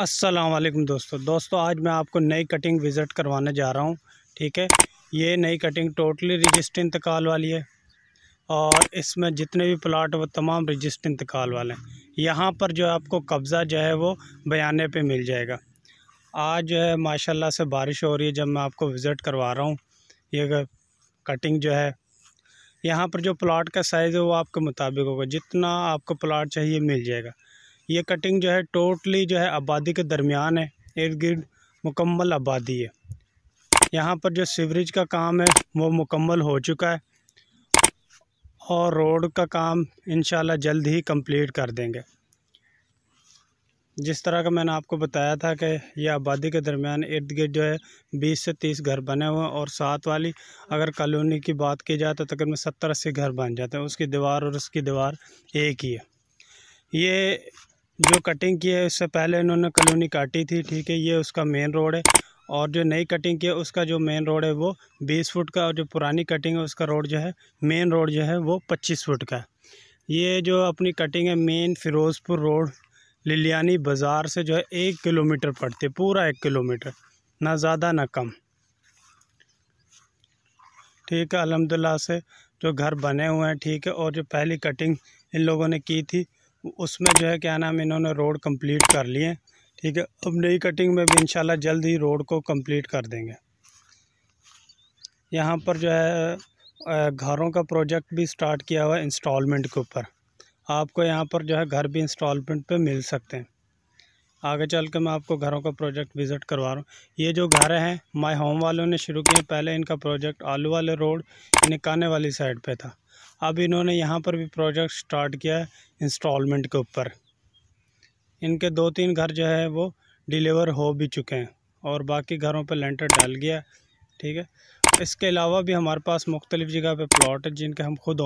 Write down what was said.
असलम दोस्तों दोस्तों आज मैं आपको नई कटिंग विज़िट करवाने जा रहा हूँ ठीक है ये नई कटिंग टोटली रजिस्ट इंतकाल वाली है और इसमें जितने भी प्लाट वो तमाम रजिस्ट इंतकाल वाले हैं यहाँ पर जो आपको कब्ज़ा जो है वो बयाने पे मिल जाएगा आज जो है माशाल्लाह से बारिश हो रही है जब मैं आपको विज़िट करवा रहा हूँ ये कटिंग जो है यहाँ पर जो प्लाट का साइज़ है वो आपके मुताबिक होगा जितना आपको प्लाट चाहिए मिल जाएगा ये कटिंग जो है टोटली जो है आबादी के दरमियान है इर्द गिर्द मुकम्मल आबादी है यहाँ पर जो सीवरेज का काम है वो मुकम्मल हो चुका है और रोड का काम इन जल्द ही कंप्लीट कर देंगे जिस तरह का मैंने आपको बताया था कि यह आबादी के दरमियान इर्द गिर्द जो है 20 से 30 घर बने हुए हैं और साथ वाली अगर कॉलोनी की बात की जाए तो तकरीबन सत्तर अस्सी घर बन जाते हैं उसकी दीवार और उसकी दीवार एक ही है ये जो कटिंग की है उससे पहले इन्होंने कॉलोनी काटी थी ठीक है ये उसका मेन रोड है और जो नई कटिंग की है उसका जो मेन रोड है वो बीस फुट का और जो पुरानी कटिंग है उसका रोड जो है मेन रोड जो है वो पच्चीस फुट का है ये जो अपनी कटिंग है मेन फ़िरोज़पुर रोड लिलियानी बाज़ार से जो है एक किलोमीटर पड़ती है पूरा एक किलोमीटर ना ज़्यादा ना कम ठीक है अलहमदिल्ला से जो घर बने हुए हैं ठीक है और जो पहली कटिंग इन लोगों ने की थी उसमें जो है क्या नाम इन्होंने रोड कंप्लीट कर लिए ठीक है अब नई कटिंग में भी इंशाल्लाह जल्द ही रोड को कंप्लीट कर देंगे यहाँ पर जो है घरों का प्रोजेक्ट भी स्टार्ट किया हुआ इंस्टॉलमेंट के ऊपर आपको यहाँ पर जो है घर भी इंस्टॉलमेंट पे मिल सकते हैं आगे चल के मैं आपको घरों का प्रोजेक्ट विज़िट करवा रहा हूँ ये जो घर हैं माई होम वालों ने शुरू किए पहले इनका प्रोजेक्ट आलू वाले रोड निकाने वाली साइड पे था अब इन्होंने यहाँ पर भी प्रोजेक्ट स्टार्ट किया है इंस्टॉलमेंट के ऊपर इनके दो तीन घर जो है वो डिलीवर हो भी चुके हैं और बाकी घरों पर लेंटर डाल गया ठीक है इसके अलावा भी हमारे पास मुख्तलिफ़ जगह पर प्लाट है जिनके हम खुद